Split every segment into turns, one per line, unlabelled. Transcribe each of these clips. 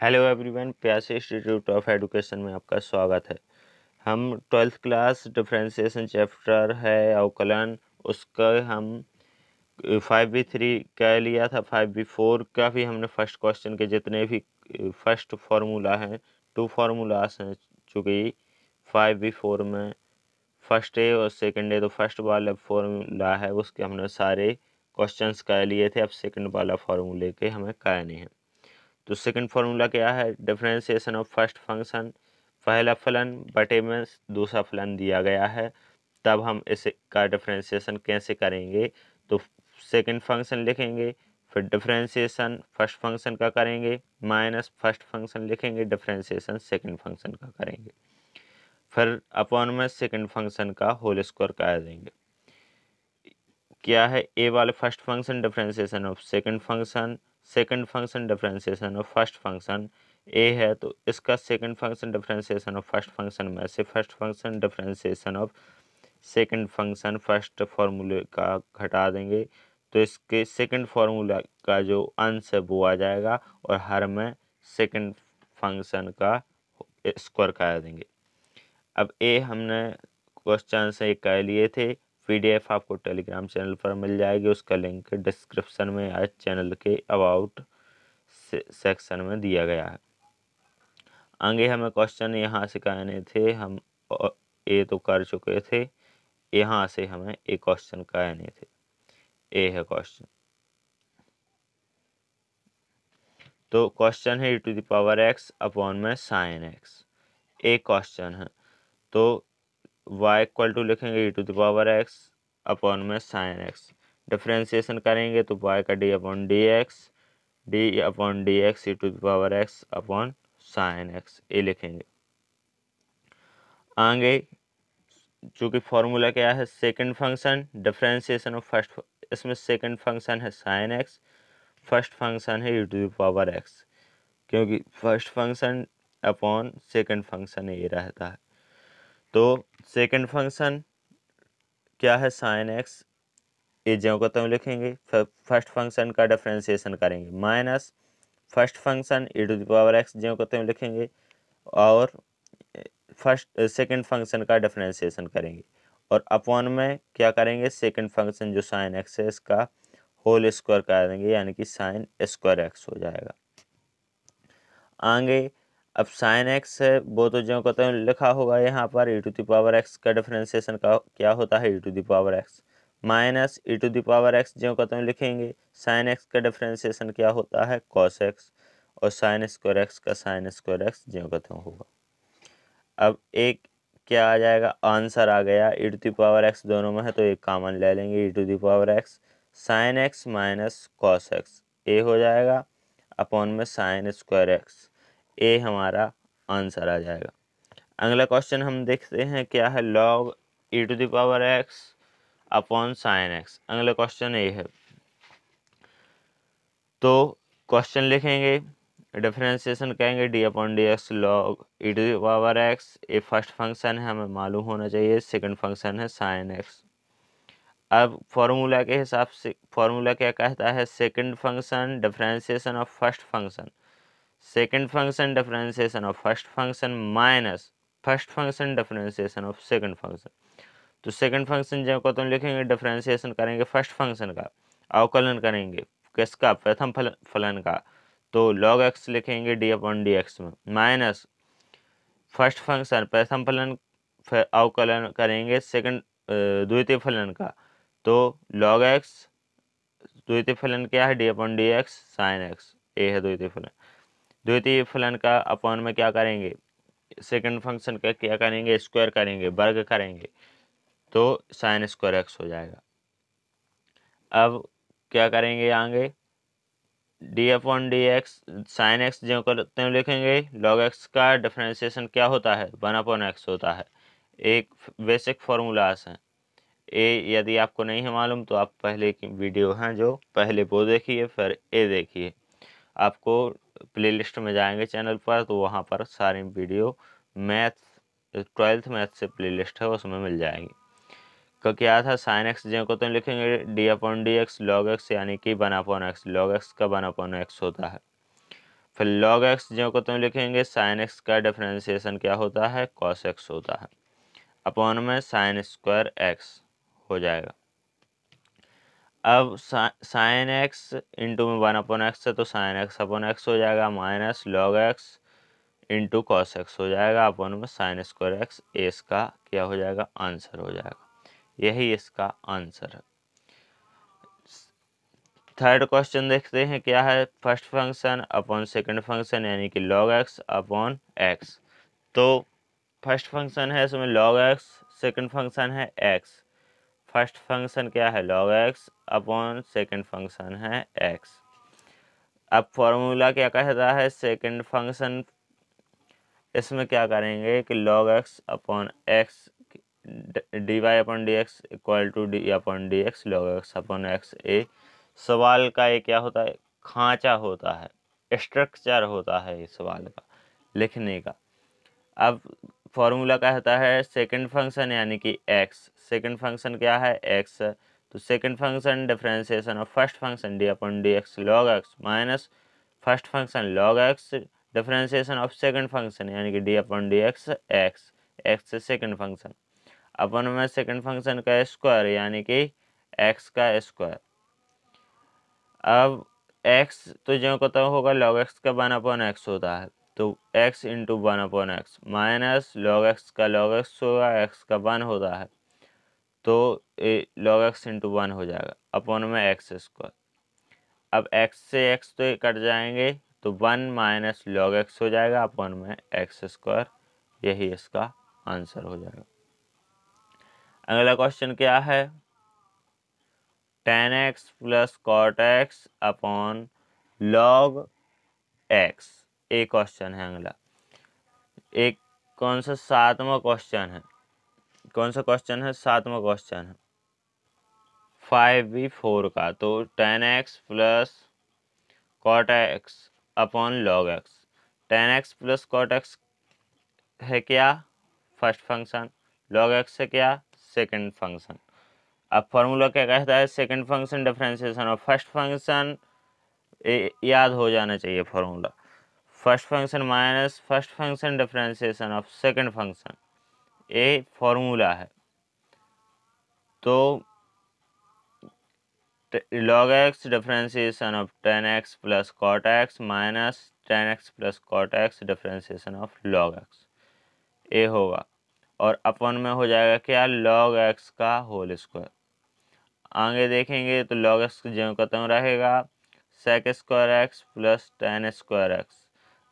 hello everyone प्यासे institute of education में आपका स्वागत है हम ट्वेल्थ क्लास डिफ्रेंसीसन चैप्टर है अवकलन उसका हम फाइव बी थ्री का लिया था फाइव बी फोर का भी हमने फर्स्ट क्वेश्चन के जितने भी फर्स्ट फार्मूला हैं टू फार्मूलास हैं चूँकि फाइव बी फोर में फर्स्ट ए और सेकेंड ए तो फर्स्ट वाला फार्मूला है उसके हमने सारे क्वेश्चंस का लिए थे अब सेकंड वाला फार्मूले के हमें कहने हैं तो सेकंड फार्मूला क्या है डिफ्रेंसीसन ऑफ फर्स्ट फंक्शन पहला फलन बटे में दूसरा फलन दिया गया है तब हम इसे का कैसे करेंगे तो सेकंड फंक्शन लिखेंगे फिर डिफ्रेंसीसन फर्स्ट फंक्शन का करेंगे माइनस फर्स्ट फंक्शन लिखेंगे डिफ्रेंसीसन सेकेंड फंक्शन का करेंगे फिर अपॉन में सेकेंड फंक्शन का होल स्क्वायर कर देंगे क्या है ए वाले first function differentiation of second function second function differentiation of first function A है तो इसका second function differentiation of first function में से first function differentiation of second function first फार्मूले का घटा देंगे तो इसके सेकंड फार्मूला का जो अंश है वो आ जाएगा और हर में सेकंड फंक्शन का स्क्वायर करा देंगे अब ए हमने क्वेश्चन से कह लिए थे पीडीएफ आपको टेलीग्राम चैनल पर मिल जाएगी उसका लिंक डिस्क्रिप्शन में या चैनल के अबाउट सेक्शन में दिया गया है आगे हमें क्वेश्चन यहाँ से कहने थे हम ए तो कर चुके थे यहाँ से हमें ए क्वेश्चन कहने थे ए है क्वेश्चन तो क्वेश्चन है e to the power x upon में साइन एक्स ए क्वेश्चन है तो वाई इक्वल टू लिखेंगे e to the power x upon में साइन एक्स डिफ्रेंसीसन करेंगे तो वाई का d upon d x d upon d x e to the power x upon sine x ये लिखेंगे आगे चूँकि फार्मूला क्या है second function differentiation of first इसमें सेकंड फंक्शन है साइन एक्स फर्स्ट फंक्शन है e to the power x क्योंकि first function upon second function ये रहता है तो सेकंड फंक्शन क्या है साइन एक्स ए ज्यों को तो हम लिखेंगे फर्स्ट फंक्शन का डिफ्रेंसिएशन करेंगे minus first function e to the power x ज्यों को तो हम लिखेंगे और फर्स्ट सेकंड फंक्शन का डिफ्रेंसिएशन करेंगे और अपॉन में क्या करेंगे सेकंड फंक्शन जो साइन एक्स है इसका होल स्क्वायर कर देंगे यानी कि साइन स्क्वायर एक्स हो जाएगा आगे अब साइन एक्स है वो तो जो कहते हैं लिखा होगा यहाँ पर ई टू दावर एक्स का डिफ्रेंसिएशन का क्या होता है e to the power x minus e to power x जो कहते हैं लिखेंगे साइन एक्स का डिफ्रेंसिएशन क्या होता है कॉस एक्स और साइन स्क्वायर एक्स का साइन स्क्वायर एक्स जो कहते हैं होगा अब एक क्या आ जाएगा आंसर आ गया ई टू दावर एक्स दोनों में है तो एक कामन ले लेंगे e to the power x sine x minus cos x ए हो जाएगा अपॉन में साइन स्क्वायर एक्स ए हमारा आंसर आ जाएगा अगला क्वेश्चन हम देखते हैं क्या है log e to the power x upon sine x अगला क्वेश्चन ए है तो क्वेश्चन लिखेंगे डिफरेंशिएशन कहेंगे d upon d x log e to the power x ये फर्स्ट फंक्शन है हमें मालूम होना चाहिए सेकंड फंक्शन है साइन एक्स अब फार्मूला के हिसाब से फार्मूला क्या कहता है second function differentiation of first function second function differentiation of first function minus first function differentiation of second function तो सेकंड फंक्शन जो को तुम लिखेंगे डिफरेंशिएशन करेंगे फर्स्ट फंक्शन का अवकलन करेंगे किसका प्रथम फल, फलन का तो लॉग एक्स लिखेंगे डी अपॉन डी एक्स में माइनस फर्स्ट फंक्शन प्रथम फलन अवकलन करेंगे सेकंड द्वितीय फलन का तो लॉग एक्स द्वितीय फलन क्या है d upon d x sine x ये है द्वितीय फलन द्वितीय फलन का अपॉन में क्या करेंगे सेकंड फंक्शन का क्या करेंगे स्क्वायर करेंगे वर्ग करेंगे तो साइन स्क्वायर एक्स हो जाएगा अब क्या करेंगे आगे d upon d x sine x जो करते हैं लिखेंगे लॉग एक्स का डिफ्रेंसिएशन क्या होता है वन अपॉन एक्स होता है एक बेसिक फॉर्मूलास हैं ए यदि आपको नहीं है मालूम तो आप पहले की वीडियो हैं जो पहले वो देखिए फिर ए देखिए आपको प्लेलिस्ट में जाएंगे चैनल पर तो वहाँ पर सारी वीडियो मैथ ट्वेल्थ मैथ से प्लेलिस्ट है उसमें मिल जाएगी का क्या था साइन एक्स जे को तो लिखेंगे d upon d x log x यानी कि one upon x log x का वन अपॉन एक्स होता है फिर लॉग एक्स जो को तुम तो लिखेंगे साइन एक्स का डिफ्रेंसिएशन क्या होता है कॉस एक्स होता है अपॉन में साइन स्क्वायर एक्स हो जाएगा अब साइन एक्स इंटू में वन अपन एक्स है तो साइन एक्स अपन एक्स हो जाएगा minus log x into cos x हो जाएगा अपन में साइन स्क्वायर एक्स इसका क्या हो जाएगा आंसर हो जाएगा यही इसका आंसर है थर्ड क्वेश्चन देखते हैं क्या है first function upon second function यानी कि लॉग एक्स अपॉन एक्स तो फर्स्ट फंक्शन है इसमें लॉग एक्स सेकंड फंक्शन है एक्स फर्स्ट फंक्शन क्या है log x upon second function है एक्स अब फॉर्मूला क्या कहता है सेकेंड फंक्शन इसमें क्या करेंगे कि log x upon x d y upon d x equal to d upon d x log x upon x ए सवाल का ये क्या होता है खांचा होता है स्ट्रक्चर होता है ये सवाल का लिखने का अब फॉर्मूला कहता होता है सेकंड फंक्शन यानी कि एक्स सेकंड फंक्शन क्या है एक्स तो second function differentiation of first function d upon d x log x minus first function log x differentiation of second function यानी कि d upon d x x x second function upon में second function का square यानी कि x का square अब x तो जो कत होगा लॉग एक्स का वन अपन एक्स होता है तो x into one upon x minus log x का लॉग एक्स होगा एक्स का वन होता है तो लॉग एक्स इंटू वन हो जाएगा अपॉन में एक्स स्क्वायर अब एक्स से एक्स तो कट जाएंगे तो वन माइनस लॉग एक्स हो जाएगा अपॉन में एक्स स्क्वायर यही इसका आंसर हो जाएगा अगला क्वेश्चन क्या है tan x plus cot x upon log x ए क्वेश्चन है अगला एक कौन सा सातवां क्वेश्चन है कौन सा क्वेश्चन है सातवां क्वेश्चन है फाइव बी फोर का तो tan x plus cot x upon log x tan x plus cot x है क्या फर्स्ट फंक्शन लॉग एक्स है क्या सेकंड फंक्शन अब फार्मूला क्या कहता है सेकंड फंक्शन डिफ्रेंसिएशन और फर्स्ट फंक्शन याद हो जाना चाहिए formula first function minus first function differentiation of second function ये फॉर्मूला है तो log x differentiation of tan x plus cot x minus tan x plus cot x differentiation of log x ये होगा और अपन में हो जाएगा क्या log x का होल स्क्वायर आगे देखेंगे तो log x जो खत्म रहेगा sec square x plus tan square x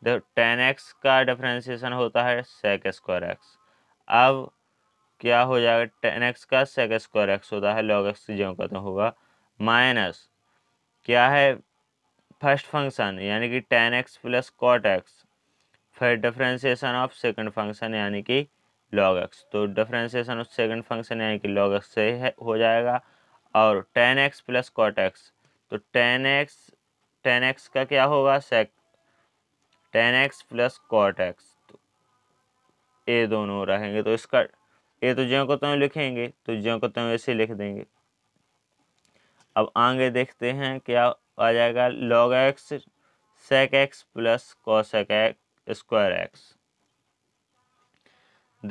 tan x का डिफ्रेंसीसन होता है सेक स्क्वायर एक्स अब क्या हो जाएगा टेन एक्स का सेक स्क्वायर एक्स होता है लॉग एक्स जो का तो होगा माइनस क्या है फर्स्ट फंक्शन यानी कि tan x plus cot x फिर डिफ्रेंसीसन ऑफ सेकंड फंक्शन यानी कि लॉग एक्स तो डिफ्रेंसीसन ऑफ सेकंड फंक्शन यानी कि लॉग एक्स से हो जाएगा और tan x plus cot x तो टेन एक्स टेन एक्स का क्या होगा sec tan x plus cot x तो ये दोनों रहेंगे तो इसका ये तो ज्यों को त्यों लिखेंगे तो ज्यों को त्यों ऐसे लिख देंगे अब आगे देखते हैं क्या आ जाएगा log x sec x plus cosec x square x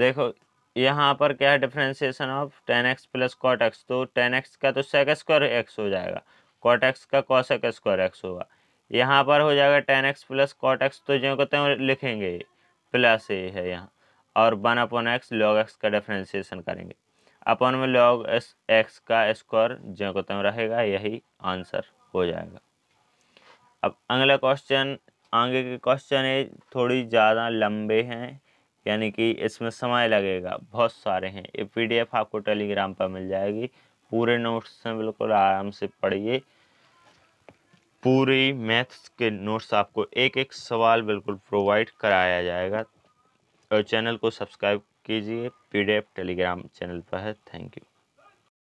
देखो यहाँ पर क्या है differentiation of tan x plus cot x तो टेन एक्स का तो सेक स्क्वायर एक्स हो जाएगा कॉट एक्स का कॉसेक स्क्वायर एक्स होगा यहाँ पर हो जाएगा tan x plus cot x तो जो कहते हैं लिखेंगे प्लस ए है यहाँ और one upon x log x का डिफ्रेंसिएशन करेंगे अपॉन में लॉग एस एक्स का स्क्वायर जो कहते हैं रहेगा यही आंसर हो जाएगा अब अगला क्वेश्चन आगे के क्वेश्चन ये थोड़ी ज़्यादा लंबे हैं यानी कि इसमें समय लगेगा बहुत सारे हैं ये पी आपको टेलीग्राम पर मिल जाएगी पूरे नोट्स हैं बिल्कुल आराम से पढ़िए पूरी मैथ्स के नोट्स आपको एक एक सवाल बिल्कुल प्रोवाइड कराया जाएगा और चैनल को सब्सक्राइब कीजिए पीडीएफ टेलीग्राम चैनल पर है थैंक यू